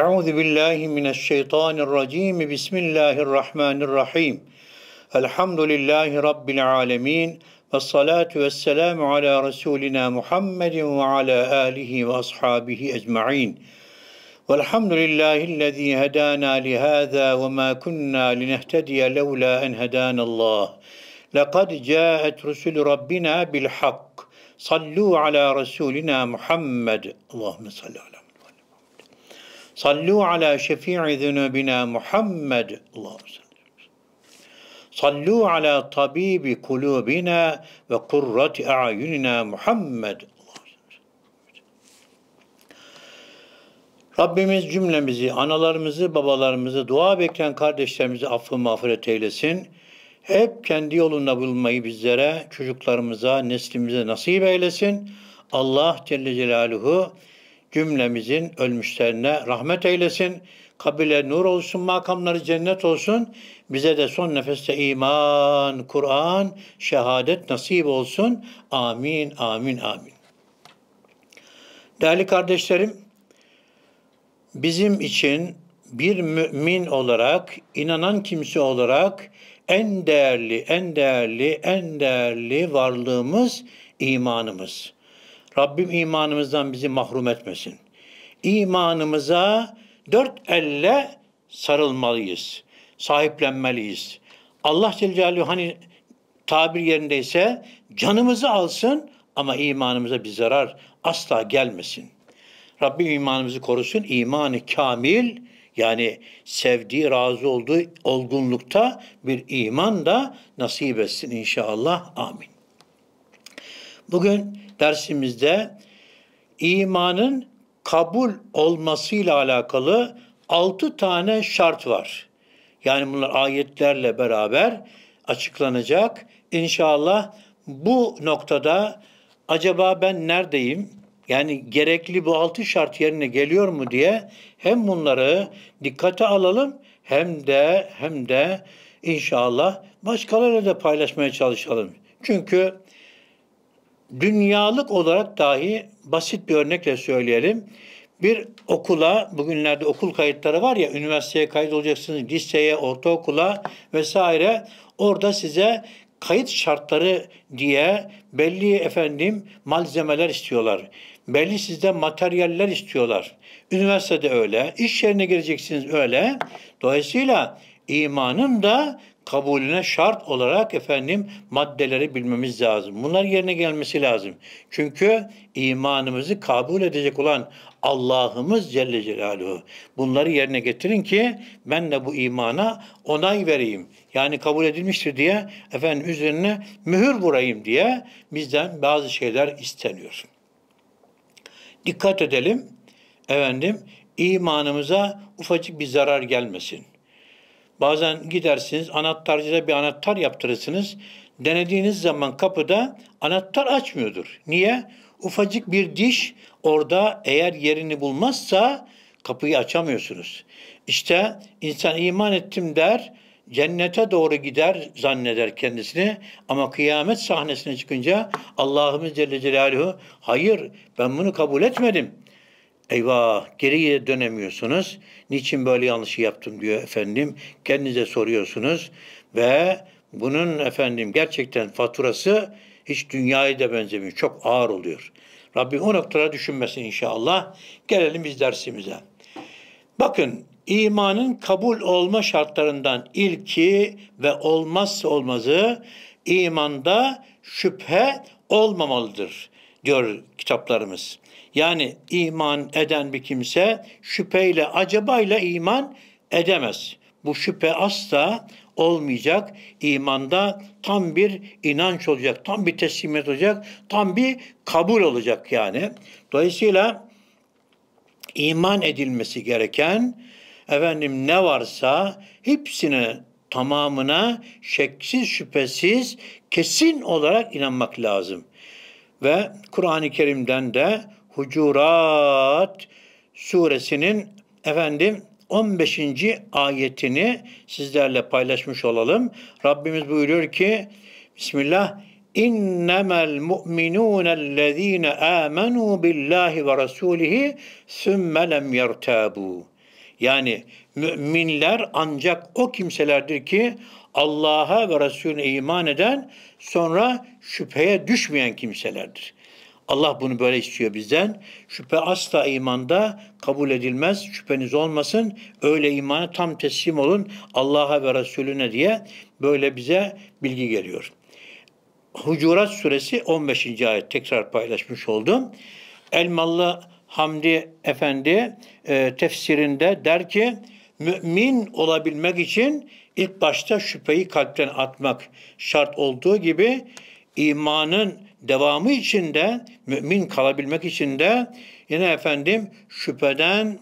أعوذ بالله من الشيطان الرجيم بسم الله الرحمن الرحيم الحمد لله رب العالمين والصلاة والسلام على رسولنا محمد وعلى آله وأصحابه أجمعين والحمد لله الذي هدانا لهذا وما كنا لنهتدي لولا أن هدانا الله لقد جاءت رسل ربنا بالحق صلوا على رسولنا محمد اللهم صل على Sallu ala şefi'i zunubina Muhammed. Allahu Sallu ala tabibi kulubina ve kurrati a'yunina Muhammed. Rabbimiz cümlemizi, analarımızı, babalarımızı, dua bekleyen kardeşlerimizi affı mağfiret eylesin. Hep kendi yolunda bulunmayı bizlere, çocuklarımıza, neslimize nasip eylesin. Allah Celle Celaluhu cümlemizin ölmüşlerine rahmet eylesin. Kabile nur olsun, makamları cennet olsun. Bize de son nefeste iman, Kur'an, şehadet nasip olsun. Amin, amin, amin. Değerli kardeşlerim, bizim için bir mümin olarak, inanan kimse olarak en değerli, en değerli, en değerli varlığımız imanımız. Rabbim imanımızdan bizi mahrum etmesin. İmanımıza dört elle sarılmalıyız, sahiplenmeliyiz. Allah Celle hani tabir yerindeyse canımızı alsın ama imanımıza bir zarar asla gelmesin. Rabbim imanımızı korusun. İmanı kamil yani sevdiği, razı olduğu olgunlukta bir iman da nasip etsin inşallah. Amin. Bugün dersimizde imanın kabul olmasıyla alakalı altı tane şart var. Yani bunlar ayetlerle beraber açıklanacak. İnşallah bu noktada acaba ben neredeyim? Yani gerekli bu altı şart yerine geliyor mu diye hem bunları dikkate alalım hem de hem de inşallah başkalarıyla da paylaşmaya çalışalım. Çünkü dünyalık olarak dahi basit bir örnekle söyleyelim. Bir okula, bugünlerde okul kayıtları var ya, üniversiteye kayıt olacaksınız, liseye, ortaokula vesaire. Orada size kayıt şartları diye belli efendim malzemeler istiyorlar. Belli sizde materyaller istiyorlar. Üniversitede öyle, iş yerine gireceksiniz öyle. Dolayısıyla imanın da kabulüne şart olarak efendim maddeleri bilmemiz lazım. Bunlar yerine gelmesi lazım. Çünkü imanımızı kabul edecek olan Allah'ımız Celle Celaluhu. Bunları yerine getirin ki ben de bu imana onay vereyim. Yani kabul edilmiştir diye efendim üzerine mühür vurayım diye bizden bazı şeyler isteniyor. Dikkat edelim efendim imanımıza ufacık bir zarar gelmesin Bazen gidersiniz anahtarcıda bir anahtar yaptırırsınız. Denediğiniz zaman kapıda anahtar açmıyordur. Niye? Ufacık bir diş orada eğer yerini bulmazsa kapıyı açamıyorsunuz. İşte insan iman ettim der, cennete doğru gider zanneder kendisini ama kıyamet sahnesine çıkınca Allah'ımız Celle Celaluhu hayır ben bunu kabul etmedim. Eyvah geriye dönemiyorsunuz. Niçin böyle yanlışı yaptım diyor efendim. Kendinize soruyorsunuz ve bunun efendim gerçekten faturası hiç dünyaya da benzemiyor. Çok ağır oluyor. Rabbim o noktada düşünmesin inşallah. Gelelim biz dersimize. Bakın imanın kabul olma şartlarından ilki ve olmazsa olmazı imanda şüphe olmamalıdır diyor kitaplarımız. Yani iman eden bir kimse şüpheyle, acabayla iman edemez. Bu şüphe asla olmayacak. İmanda tam bir inanç olacak, tam bir teslimiyet olacak, tam bir kabul olacak yani. Dolayısıyla iman edilmesi gereken efendim ne varsa hepsine tamamına şeksiz şüphesiz kesin olarak inanmak lazım ve Kur'an-ı Kerim'den de Hucurat suresinin efendim 15. ayetini sizlerle paylaşmış olalım. Rabbimiz buyuruyor ki Bismillah İnnemel mu'minûnellezîne âmenû billahi ve rasulihi sümme lem yertâbû. Yani müminler ancak o kimselerdir ki Allah'a ve Resulüne iman eden sonra şüpheye düşmeyen kimselerdir. Allah bunu böyle istiyor bizden. Şüphe asla imanda kabul edilmez. Şüpheniz olmasın. Öyle imana tam teslim olun Allah'a ve Resulüne diye böyle bize bilgi geliyor. Hucurat suresi 15. ayet tekrar paylaşmış oldum. Elmalı Hamdi Efendi e, tefsirinde der ki mümin olabilmek için İlk başta şüpheyi kalpten atmak şart olduğu gibi imanın devamı için de mümin kalabilmek için de yine efendim şüpheden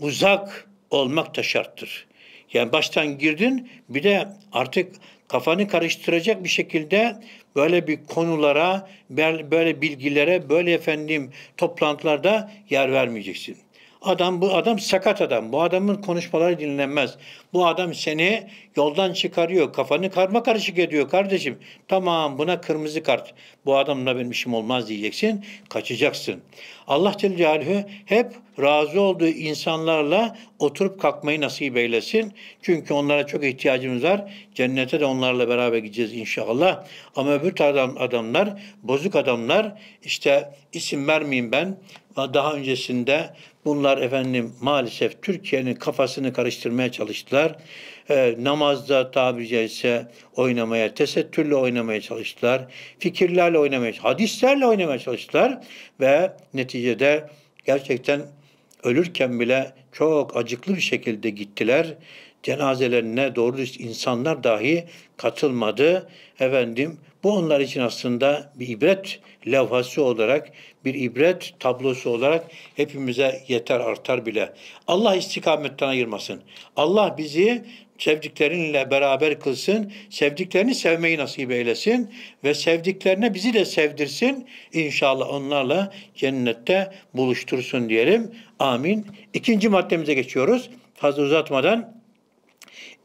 uzak olmak da şarttır. Yani baştan girdin bir de artık kafanı karıştıracak bir şekilde böyle bir konulara, böyle bilgilere, böyle efendim toplantılarda yer vermeyeceksin. Adam bu adam sakat adam. Bu adamın konuşmaları dinlenmez. Bu adam seni yoldan çıkarıyor. Kafanı karma karışık ediyor kardeşim. Tamam buna kırmızı kart. Bu adamla benim işim olmaz diyeceksin. Kaçacaksın. Allah Celle Celaluhu hep razı olduğu insanlarla oturup kalkmayı nasip eylesin. Çünkü onlara çok ihtiyacımız var. Cennete de onlarla beraber gideceğiz inşallah. Ama öbür adam, adamlar, bozuk adamlar işte isim vermeyeyim ben. Daha öncesinde bunlar efendim maalesef Türkiye'nin kafasını karıştırmaya çalıştılar e, namazda tabiri caizse oynamaya, tesettürle oynamaya çalıştılar. Fikirlerle oynamaya, hadislerle oynamaya çalıştılar ve neticede gerçekten ölürken bile çok acıklı bir şekilde gittiler. Cenazelerine doğru insanlar dahi katılmadı. Efendim bu onlar için aslında bir ibret levhası olarak, bir ibret tablosu olarak hepimize yeter artar bile. Allah istikametten ayırmasın. Allah bizi sevdiklerinle beraber kılsın, sevdiklerini sevmeyi nasip eylesin ve sevdiklerine bizi de sevdirsin. İnşallah onlarla cennette buluştursun diyelim. Amin. İkinci maddemize geçiyoruz. Fazla uzatmadan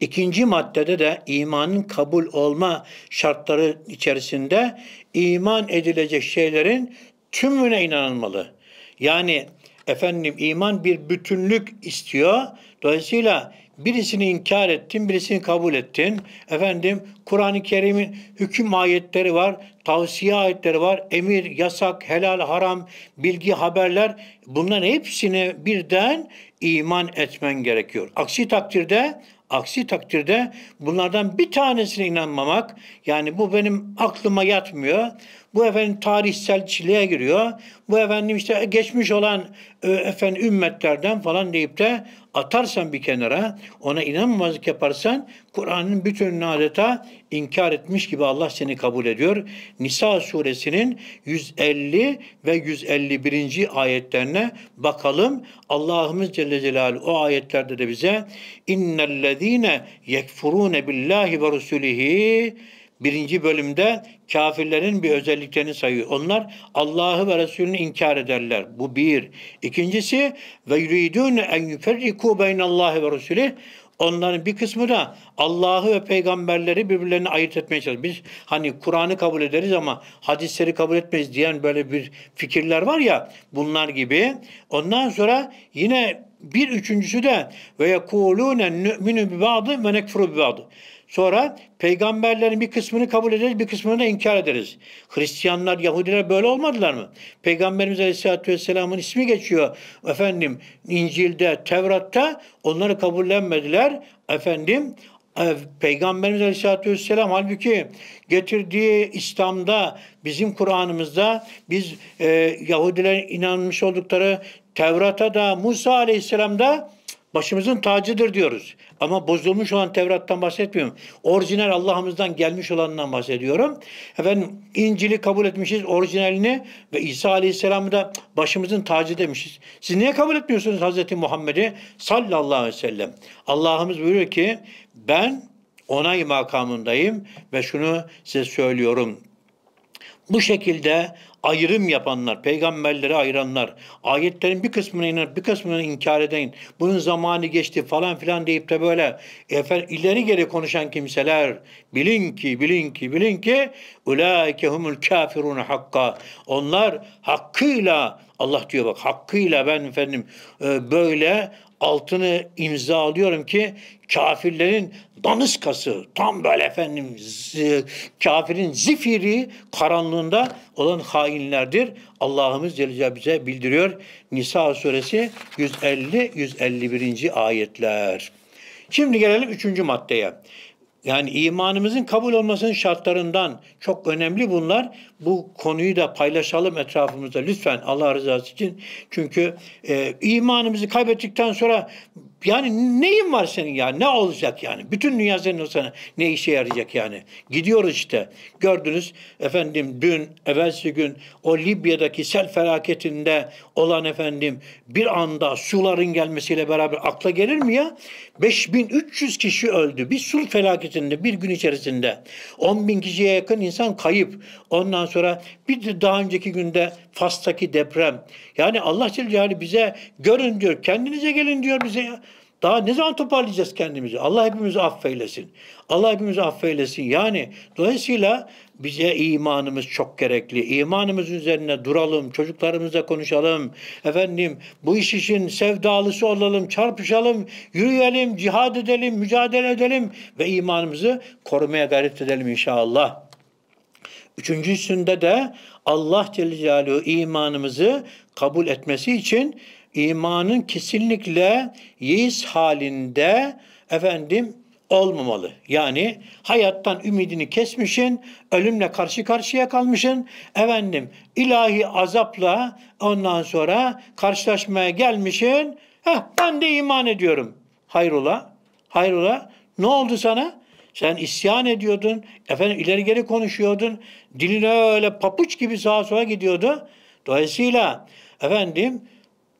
İkinci maddede de imanın kabul olma şartları içerisinde iman edilecek şeylerin tümüne inanılmalı. Yani efendim iman bir bütünlük istiyor. Dolayısıyla birisini inkar ettin, birisini kabul ettin. Efendim Kur'an-ı Kerim'in hüküm ayetleri var, tavsiye ayetleri var, emir, yasak, helal, haram, bilgi, haberler. Bunların hepsini birden iman etmen gerekiyor. Aksi takdirde Aksi takdirde bunlardan bir tanesine inanmamak yani bu benim aklıma yatmıyor. Bu efendim tarihselçiliğe giriyor. Bu efendim işte geçmiş olan e, efendim ümmetlerden falan deyip de atarsan bir kenara, ona inanmazlık yaparsan Kur'an'ın bütün adeta inkar etmiş gibi Allah seni kabul ediyor. Nisa suresinin 150 ve 151. ayetlerine bakalım. Allah'ımız Celle Celaluhu o ayetlerde de bize innellezine yekfurune billahi ve rusulihi birinci bölümde kafirlerin bir özelliklerini sayıyor. Onlar Allah'ı ve Resulünü inkar ederler. Bu bir. İkincisi ve yuridun en yuferriku beynallahi ve Resulü. Onların bir kısmı da Allah'ı ve peygamberleri birbirlerine ayırt etmeye çalışır. Biz hani Kur'an'ı kabul ederiz ama hadisleri kabul etmeyiz diyen böyle bir fikirler var ya bunlar gibi. Ondan sonra yine bir üçüncüsü de ve yekulûne nü'minü bi ba'dı ve nekfuru bi ba'dı. Sonra peygamberlerin bir kısmını kabul ederiz, bir kısmını da inkar ederiz. Hristiyanlar, Yahudiler böyle olmadılar mı? Peygamberimiz Aleyhisselatü Vesselam'ın ismi geçiyor. Efendim İncil'de, Tevrat'ta onları kabullenmediler. Efendim Peygamberimiz Aleyhisselatü Vesselam halbuki getirdiği İslam'da bizim Kur'an'ımızda biz e, Yahudilerin inanmış oldukları Tevrat'a da Musa Aleyhisselam'da Başımızın tacıdır diyoruz. Ama bozulmuş olan Tevrat'tan bahsetmiyorum. Orijinal Allah'ımızdan gelmiş olanından bahsediyorum. Efendim İncil'i kabul etmişiz orijinalini ve İsa Aleyhisselam'ı da başımızın tacı demişiz. Siz niye kabul etmiyorsunuz Hazreti Muhammed'i sallallahu aleyhi ve sellem? Allah'ımız buyuruyor ki ben onay makamındayım ve şunu size söylüyorum. Bu şekilde ayrım yapanlar, peygamberleri ayıranlar, ayetlerin bir kısmını inanıp bir kısmını inkar edin, bunun zamanı geçti falan filan deyip de böyle efendim, ileri geri konuşan kimseler bilin ki, bilin ki, bilin ki ulaike humul kafirun hakka. Onlar hakkıyla Allah diyor bak hakkıyla ben efendim e, böyle altını imzalıyorum ki kafirlerin danışkası tam böyle efendim kafirin zifiri karanlığında olan hainlerdir. Allah'ımız Celle bize bildiriyor. Nisa suresi 150-151. ayetler. Şimdi gelelim üçüncü maddeye. Yani imanımızın kabul olmasının şartlarından çok önemli bunlar. Bu konuyu da paylaşalım etrafımızda lütfen Allah rızası için. Çünkü e, imanımızı kaybettikten sonra yani neyin var senin ya? Ne olacak yani? Bütün dünya senin olsana ne işe yarayacak yani? Gidiyoruz işte. Gördünüz efendim dün, evvelsi gün o Libya'daki sel felaketinde olan efendim bir anda suların gelmesiyle beraber akla gelir mi ya? 5300 kişi öldü. Bir sul felaketinde bir gün içerisinde. 10.000 kişiye yakın insan kayıp. Ondan sonra bir de daha önceki günde Fas'taki deprem. Yani Allah Celle bize görün diyor, kendinize gelin diyor bize ya. Daha ne zaman toparlayacağız kendimizi? Allah hepimizi affeylesin. Allah hepimizi affeylesin. Yani dolayısıyla bize imanımız çok gerekli. İmanımız üzerine duralım, çocuklarımızla konuşalım. Efendim bu iş için sevdalısı olalım, çarpışalım, yürüyelim, cihad edelim, mücadele edelim ve imanımızı korumaya gayret edelim inşallah. Üçüncüsünde de Allah Celle Celaluhu imanımızı kabul etmesi için imanın kesinlikle yiz halinde efendim olmamalı. Yani hayattan ümidini kesmişin, ölümle karşı karşıya kalmışın, efendim ilahi azapla ondan sonra karşılaşmaya gelmişin, Heh, ben de iman ediyorum. Hayrola? Hayrola? Ne oldu sana? Sen isyan ediyordun. Efendim ileri geri konuşuyordun. Dilin öyle papuç gibi sağa sola gidiyordu. Dolayısıyla efendim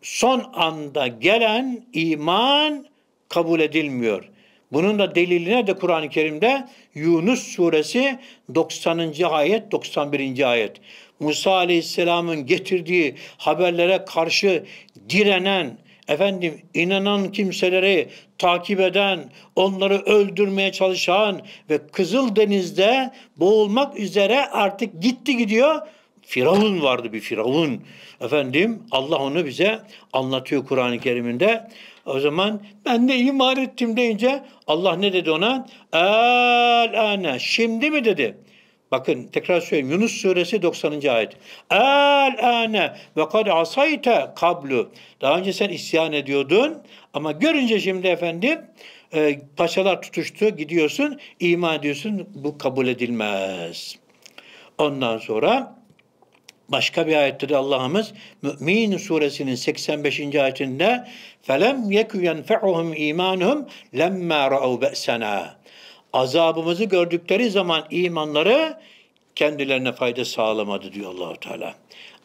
son anda gelen iman kabul edilmiyor. Bunun da deliline de Kur'an-ı Kerim'de Yunus suresi 90. ayet 91. ayet. Musa aleyhisselamın getirdiği haberlere karşı direnen, efendim inanan kimseleri takip eden, onları öldürmeye çalışan ve Kızıldeniz'de boğulmak üzere artık gitti gidiyor. Firavun vardı bir firavun. Efendim Allah onu bize anlatıyor Kur'an-ı Kerim'inde. O zaman ben de iman ettim deyince Allah ne dedi ona? El ana şimdi mi dedi? Bakın tekrar söyleyeyim. Yunus suresi 90. ayet. El ane ve kad asayte kablu. Daha önce sen isyan ediyordun ama görünce şimdi efendim e, paçalar tutuştu gidiyorsun iman ediyorsun bu kabul edilmez. Ondan sonra başka bir ayette de Allah'ımız Mümin suresinin 85. ayetinde felem yekü yenfe'uhum imanuhum lemma ra'u be'sena azabımızı gördükleri zaman imanları kendilerine fayda sağlamadı diyor Allahu Teala.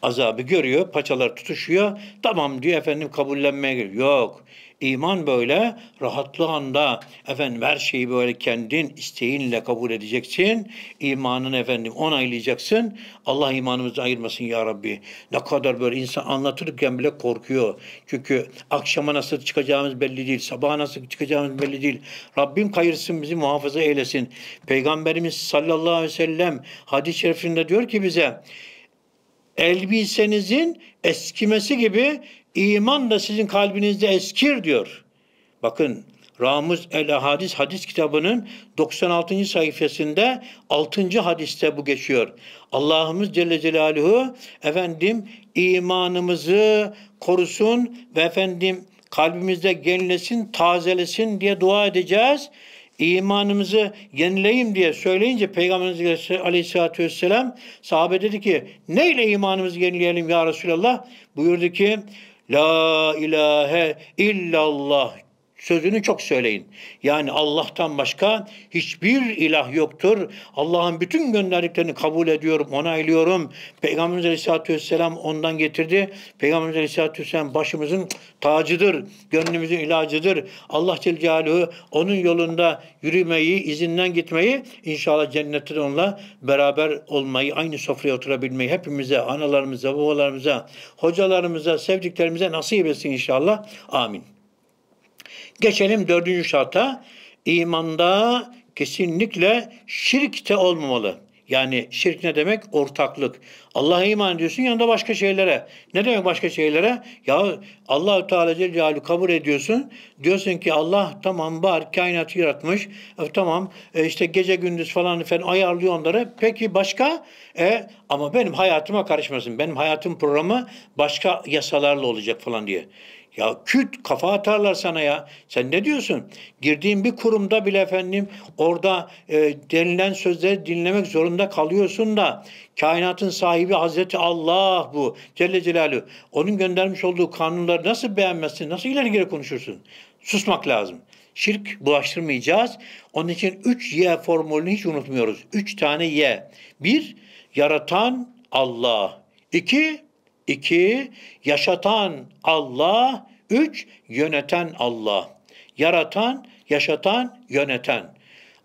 Azabı görüyor, paçalar tutuşuyor. Tamam diyor efendim kabullenmeye geliyor. Yok. İman böyle rahatlığında efendim her şeyi böyle kendin isteğinle kabul edeceksin. İmanını efendim onaylayacaksın. Allah imanımızı ayırmasın ya Rabbi. Ne kadar böyle insan anlatırken bile korkuyor. Çünkü akşama nasıl çıkacağımız belli değil. Sabaha nasıl çıkacağımız belli değil. Rabbim kayırsın bizi muhafaza eylesin. Peygamberimiz sallallahu aleyhi ve sellem hadis-i şerifinde diyor ki bize elbisenizin eskimesi gibi İman da sizin kalbinizde eskir diyor. Bakın Ramuz el Hadis hadis kitabının 96. sayfasında 6. hadiste bu geçiyor. Allah'ımız Celle Celaluhu efendim imanımızı korusun ve efendim kalbimizde genlesin, tazelesin diye dua edeceğiz. İmanımızı yenileyim diye söyleyince Peygamberimiz Aleyhisselatü Vesselam sahabe dedi ki neyle imanımızı yenileyelim ya Resulallah? Buyurdu ki La ilahe illallah sözünü çok söyleyin. Yani Allah'tan başka hiçbir ilah yoktur. Allah'ın bütün gönderdiklerini kabul ediyorum, onaylıyorum. Peygamberimiz Aleyhisselatü Vesselam ondan getirdi. Peygamberimiz Aleyhisselatü Vesselam başımızın tacıdır, gönlümüzün ilacıdır. Allah Celle onun yolunda yürümeyi, izinden gitmeyi inşallah cennette de onunla beraber olmayı, aynı sofraya oturabilmeyi hepimize, analarımıza, babalarımıza, hocalarımıza, sevdiklerimize nasip etsin inşallah. Amin. Geçelim dördüncü şarta. İmanda kesinlikle şirkte olmamalı. Yani şirk ne demek? Ortaklık. Allah'a iman ediyorsun yanında başka şeylere. Ne demek başka şeylere? Ya Allah Teala Celaluhu kabul ediyorsun. Diyorsun ki Allah tamam var kainatı yaratmış. E, tamam e, işte gece gündüz falan falan ayarlıyor onları. Peki başka? E, ama benim hayatıma karışmasın. Benim hayatım programı başka yasalarla olacak falan diye. Ya küt kafa atarlar sana ya. Sen ne diyorsun? Girdiğin bir kurumda bile efendim orada e, denilen sözleri dinlemek zorunda kalıyorsun da kainatın sahibi Hazreti Allah bu Celle Celaluhu. Onun göndermiş olduğu kanunları nasıl beğenmezsin? Nasıl ileri geri konuşursun? Susmak lazım. Şirk bulaştırmayacağız. Onun için 3Y formülünü hiç unutmuyoruz. 3 tane Y. Bir Yaratan Allah. İki İki, yaşatan Allah. Üç, yöneten Allah. Yaratan, yaşatan, yöneten.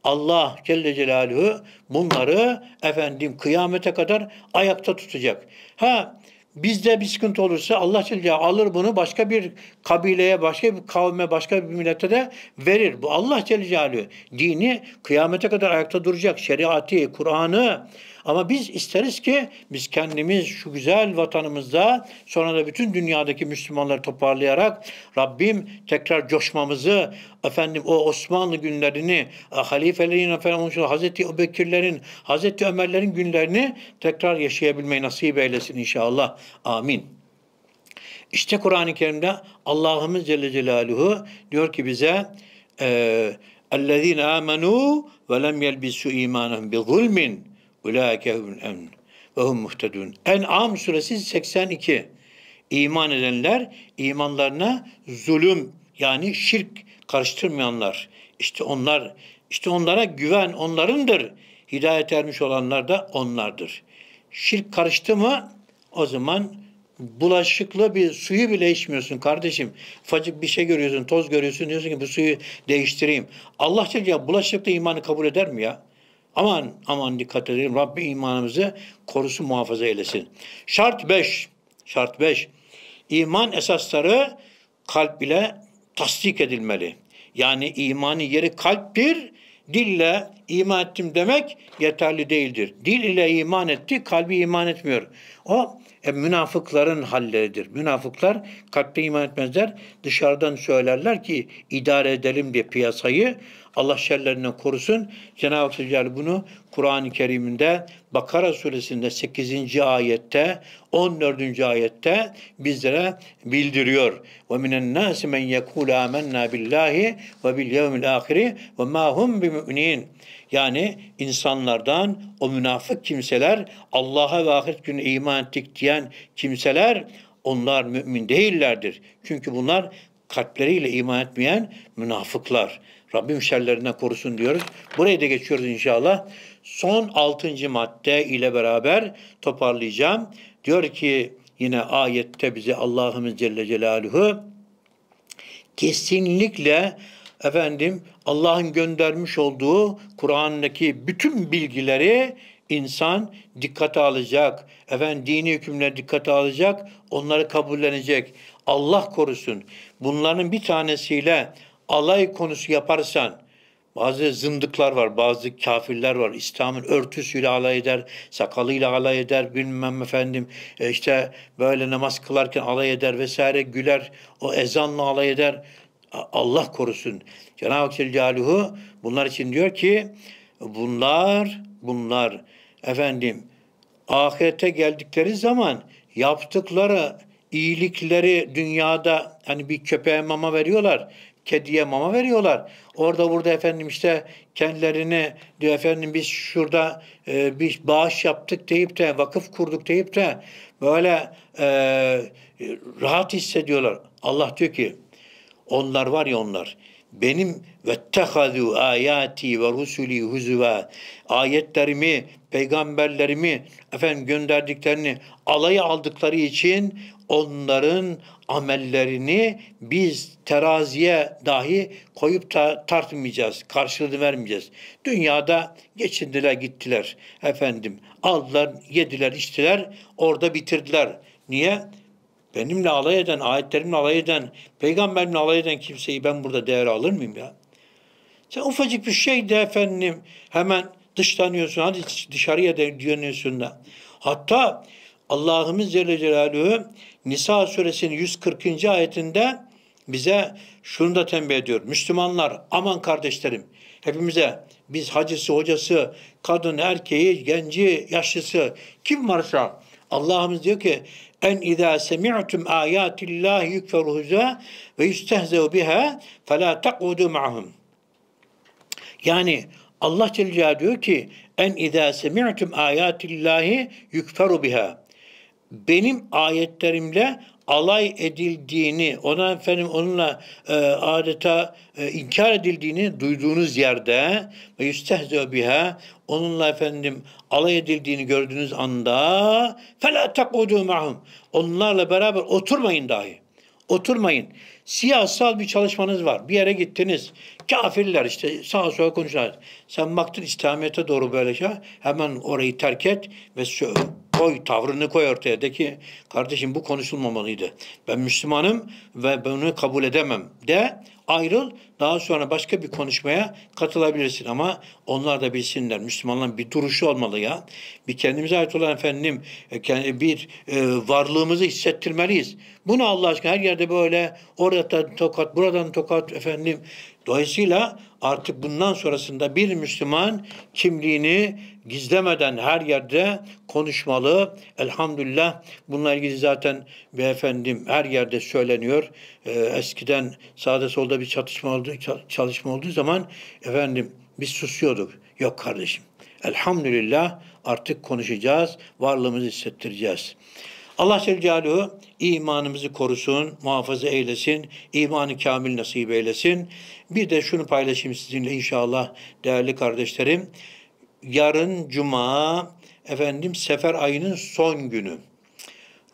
Allah Celle Celaluhu bunları efendim kıyamete kadar ayakta tutacak. Ha bizde bir sıkıntı olursa Allah Celle alır bunu başka bir kabileye, başka bir kavme, başka bir millete de verir. Bu Allah Celle Celaluhu dini kıyamete kadar ayakta duracak. Şeriatı, Kur'an'ı, ama biz isteriz ki biz kendimiz şu güzel vatanımızda sonra da bütün dünyadaki Müslümanları toparlayarak Rabbim tekrar coşmamızı efendim o Osmanlı günlerini e, halifelerin efendim Hazreti Ebubekirlerin Hazreti Ömerlerin günlerini tekrar yaşayabilmeyi nasip eylesin inşallah. Amin. İşte Kur'an-ı Kerim'de Allah'ımız Celle Celaluhu diyor ki bize اَلَّذ۪ينَ آمَنُوا وَلَمْ يَلْبِسُوا اِيمَانًا بِظُلْمٍ Ulaike humul emn ve hum muhtedun. En'am suresi 82. İman edenler imanlarına zulüm yani şirk karıştırmayanlar. İşte onlar işte onlara güven onlarındır. Hidayet ermiş olanlar da onlardır. Şirk karıştı mı o zaman bulaşıklı bir suyu bile içmiyorsun kardeşim. Facık bir şey görüyorsun, toz görüyorsun diyorsun ki bu suyu değiştireyim. Allah ya bulaşıklı imanı kabul eder mi ya? Aman aman dikkat edelim. Rabbi imanımızı korusun muhafaza eylesin. Şart 5. Şart 5. İman esasları kalp ile tasdik edilmeli. Yani imanı yeri kalptir. Dille iman ettim demek yeterli değildir. Dil ile iman etti, kalbi iman etmiyor. O e, münafıkların halleridir. Münafıklar kalpte iman etmezler. Dışarıdan söylerler ki idare edelim diye piyasayı. Allah şerlerinden korusun. Cenab-ı Hak bunu Kur'an-ı Kerim'inde Bakara suresinde 8. ayette 14. ayette bizlere bildiriyor. Ve minen nasi men yekulu amennâ billahi ve bil yevmil ahiri ve ma Yani insanlardan o münafık kimseler Allah'a ve ahiret günü iman ettik diyen kimseler onlar mümin değillerdir. Çünkü bunlar kalpleriyle iman etmeyen münafıklar. Rabbim şerlerinden korusun diyoruz. Burayı da geçiyoruz inşallah. Son altıncı madde ile beraber toparlayacağım. Diyor ki yine ayette bize Allah'ımız Celle Celaluhu kesinlikle efendim Allah'ın göndermiş olduğu Kur'an'daki bütün bilgileri insan dikkate alacak. Efendim dini hükümler dikkate alacak. Onları kabullenecek. Allah korusun. Bunların bir tanesiyle alay konusu yaparsan bazı zındıklar var, bazı kafirler var. İslam'ın örtüsüyle alay eder, sakalıyla alay eder, bilmem efendim e, işte böyle namaz kılarken alay eder vesaire güler, o ezanla alay eder. Allah korusun. Cenab-ı Hak Celaluhu bunlar için diyor ki bunlar bunlar efendim ahirete geldikleri zaman yaptıkları iyilikleri dünyada hani bir köpeğe mama veriyorlar kediye mama veriyorlar. Orada burada efendim işte kendilerini diyor efendim biz şurada e, bir bağış yaptık deyip de vakıf kurduk deyip de böyle e, rahat hissediyorlar. Allah diyor ki onlar var ya onlar benim ve tehazu ayati ve rusuli huzuva ayetlerimi peygamberlerimi efendim gönderdiklerini alayı aldıkları için onların amellerini biz teraziye dahi koyup da tartmayacağız, karşılığını vermeyeceğiz. Dünyada geçindiler gittiler efendim. Aldılar, yediler, içtiler, orada bitirdiler. Niye? Benimle alay eden, ayetlerimle alay eden, peygamberimle alay eden kimseyi ben burada değer alır mıyım ya? Sen ufacık bir şey de efendim hemen dışlanıyorsun, hadi dışarıya dönüyorsun da. Hatta Allah'ımız Celle Celaluhu Nisa suresinin 140. ayetinde bize şunu da tembih ediyor. Müslümanlar aman kardeşlerim hepimize biz hacısı, hocası, kadın, erkeği, genci, yaşlısı kim varsa Allah'ımız diyor ki en izâ semi'tum âyâtillâhi yükferuhuzâ ve yüstehzev biha felâ tek'udû ma'hum. Yani Allah Celle diyor ki en izâ semi'tum âyâtillâhi yükferu biha benim ayetlerimle alay edildiğini, ona efendim onunla e, adeta e, inkar edildiğini duyduğunuz yerde ve yüstehze biha onunla efendim alay edildiğini gördüğünüz anda fela takudu mahum. Onlarla beraber oturmayın dahi. Oturmayın. Siyasal bir çalışmanız var. Bir yere gittiniz. Kafirler işte sağa sola konuşuyorlar. Sen baktın İslamiyet'e doğru böyle şey. Hemen orayı terk et ve söyle koy, tavrını koy ortaya. De ki kardeşim bu konuşulmamalıydı. Ben Müslümanım ve bunu kabul edemem de ayrıl. Daha sonra başka bir konuşmaya katılabilirsin ama onlar da bilsinler. Müslümanların bir duruşu olmalı ya. Bir kendimize ait olan efendim e, e, bir e, varlığımızı hissettirmeliyiz. Bunu Allah aşkına her yerde böyle oradan tokat, buradan tokat efendim. Dolayısıyla artık bundan sonrasında bir Müslüman kimliğini gizlemeden her yerde konuşmalı. Elhamdülillah bununla ilgili zaten bir efendim her yerde söyleniyor. Ee, eskiden sağda solda bir çatışma olduğu çalışma olduğu zaman efendim biz susuyorduk. Yok kardeşim. Elhamdülillah artık konuşacağız, varlığımızı hissettireceğiz. Allah Celle imanımızı korusun, muhafaza eylesin, imanı kamil nasip eylesin. Bir de şunu paylaşayım sizinle inşallah değerli kardeşlerim. Yarın cuma efendim sefer ayının son günü.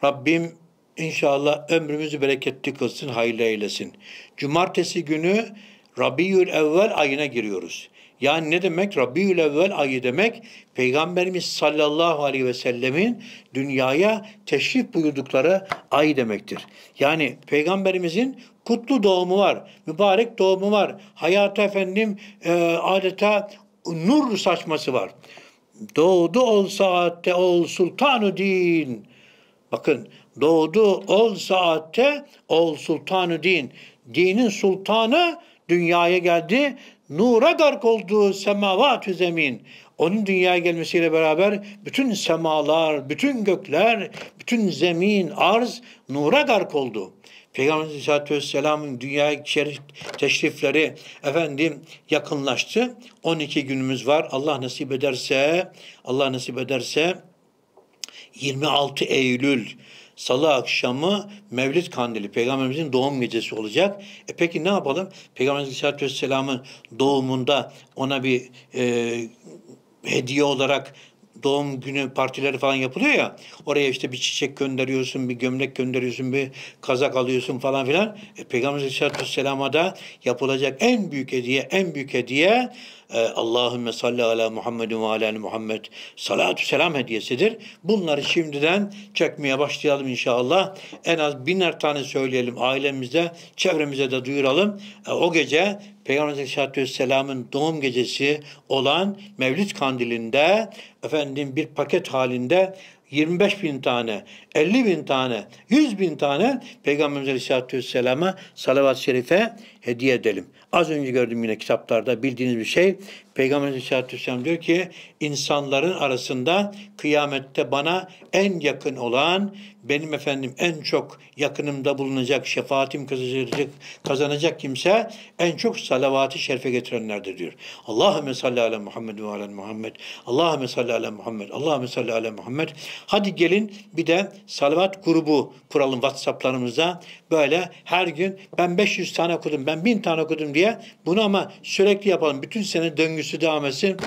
Rabbim inşallah ömrümüzü bereketli kılsın, hayırlı eylesin. Cumartesi günü Rabiül Evvel ayına giriyoruz. Yani ne demek? Rabiül evvel ayı demek Peygamberimiz sallallahu aleyhi ve sellemin dünyaya teşrif buyurdukları ay demektir. Yani Peygamberimizin kutlu doğumu var, mübarek doğumu var, hayatı efendim e, adeta nur saçması var. Doğdu ol saatte ol sultanu din. Bakın doğdu ol saatte ol sultanu din. Dinin sultanı dünyaya geldi nura gark olduğu semavat-ü zemin, onun dünyaya gelmesiyle beraber bütün semalar, bütün gökler, bütün zemin, arz nura gark oldu. Peygamber Aleyhisselatü Vesselam'ın dünyaya teşrifleri efendim yakınlaştı. 12 günümüz var. Allah nasip ederse, Allah nasip ederse 26 Eylül Salı akşamı Mevlid Kandili, Peygamberimizin doğum gecesi olacak. E peki ne yapalım? Peygamberimiz Aleyhisselatü Vesselam'ın doğumunda ona bir e, hediye olarak doğum günü partileri falan yapılıyor ya. Oraya işte bir çiçek gönderiyorsun, bir gömlek gönderiyorsun, bir kazak alıyorsun falan filan. E, Peygamber Aleyhisselatü Vesselam'a da yapılacak en büyük hediye, en büyük hediye e, Allahümme salli ala Muhammedun ve ala Muhammed salatu selam hediyesidir. Bunları şimdiden çekmeye başlayalım inşallah. En az biner tane söyleyelim ailemizde, çevremize de duyuralım. E, o gece Peygamber Aleyhisselatü Vesselam'ın doğum gecesi olan mevlüt Kandili'nde efendim bir paket halinde 25 bin tane, 50 bin tane, 100 bin tane Peygamberimiz Aleyhisselatü Vesselam'a salavat-ı şerife hediye edelim. Az önce gördüm yine kitaplarda bildiğiniz bir şey. Peygamber Aleyhisselatü Vesselam diyor ki insanların arasında kıyamette bana en yakın olan benim efendim en çok yakınımda bulunacak şefaatim kazanacak, kazanacak kimse en çok salavatı şerife getirenlerdir diyor. Allahümme salli ala Muhammed ve ala Muhammed. Allahümme salli ala Muhammed. Allahümme salli ala Muhammed. Hadi gelin bir de salavat grubu kuralım WhatsApp'larımızda. Böyle her gün ben 500 tane okudum, ben 1000 tane okudum diye bunu ama sürekli yapalım. Bütün sene döngü övgüsü devam etsin.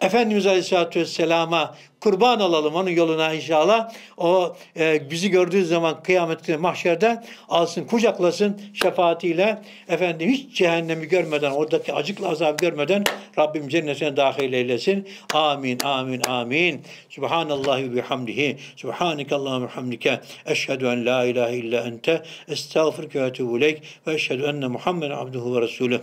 Efendimiz Aleyhisselatü Vesselam'a kurban alalım onun yoluna inşallah. O e, bizi gördüğü zaman kıyamet günü mahşerde alsın kucaklasın şefaatiyle. Efendim hiç cehennemi görmeden oradaki acıklı azabı görmeden Rabbim cennetine dahil eylesin. Amin amin amin. Subhanallahü ve bihamdihi. Subhanakallah ve hamdike. Eşhedü en la ilahe illa ente. Estağfirke ve etûbü ve eşhedü enne Muhammeden abduhu ve resulüh.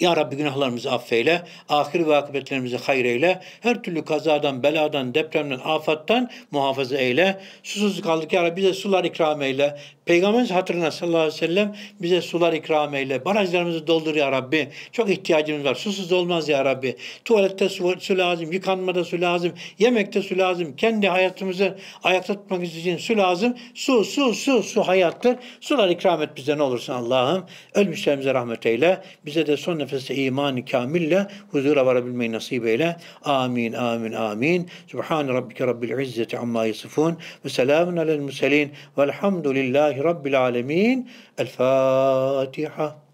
Ya Rabbi günahlarımızı affeyle, ahir ve akıbetlerimizi hayreyle, her türlü kazadan, beladan, depremden, afattan muhafaza eyle. Susuz kaldık Ya Rabbi bize sular ikram eyle. Peygamberimiz hatırına sallallahu aleyhi ve sellem bize sular ikram eyle. Barajlarımızı doldur Ya Rabbi. Çok ihtiyacımız var. Susuz olmaz Ya Rabbi. Tuvalette su, su lazım, yıkanmada su lazım, yemekte su lazım. Kendi hayatımızı ayakta tutmak için su lazım. Su, su, su, su hayattır. Sular ikram et bize ne olursun Allah'ım. Ölmüşlerimize rahmet eyle. Bize de son nefes nefese iman kamille huzura varabilmeyi nasip eyle. Amin, amin, amin. Subhan rabbike rabbil izzeti amma yasifun ve selamun alel muselin velhamdülillahi rabbil alemin. El Fatiha.